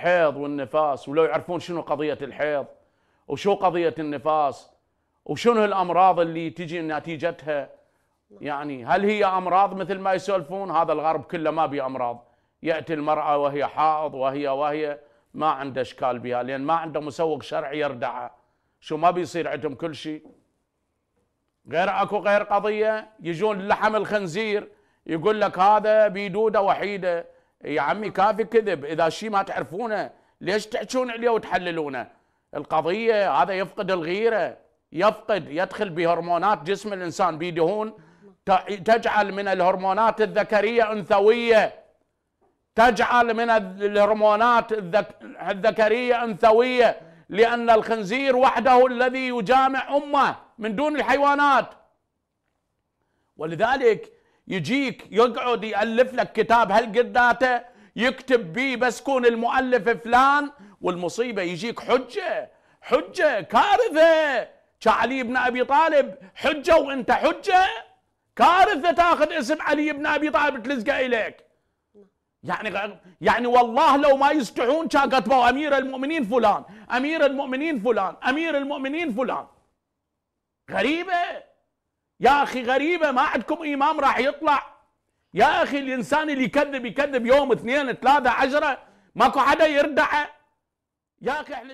الحيض والنفاس ولو يعرفون شنو قضيه الحيض وشو قضيه النفاس وشنو الامراض اللي تجي نتيجتها يعني هل هي امراض مثل ما يسولفون هذا الغرب كله ما بي امراض ياتي المراه وهي حائض وهي وهي ما عنده اشكال بها لان ما عنده مسوق شرعي يردعها شو ما بيصير عندهم كل شيء غير اكو غير قضيه يجون لحم الخنزير يقول لك هذا بيدوده وحيده يا عمي كافي كذب اذا شيء ما تعرفونه ليش تحجون عليه وتحللونه القضيه هذا يفقد الغيره يفقد يدخل بهرمونات جسم الانسان بدهون تجعل من الهرمونات الذكريه انثويه تجعل من الهرمونات الذكريه انثويه لان الخنزير وحده الذي يجامع امه من دون الحيوانات ولذلك يجيك يقعد يالف لك كتاب هالقداته يكتب بيه بس كون المؤلف فلان والمصيبه يجيك حجه حجه كارثه كعلي بن ابي طالب حجه وانت حجه كارثه تاخذ اسم علي بن ابي طالب تلزقه اليك يعني يعني والله لو ما يستحون كان كتبوا امير المؤمنين فلان امير المؤمنين فلان امير المؤمنين فلان غريبه يا اخي غريبه ما عندكم امام راح يطلع يا اخي الانسان اللي يكذب يكذب يوم اثنين ثلاثه عشره ماكو حدا يردعه يا اخي احنا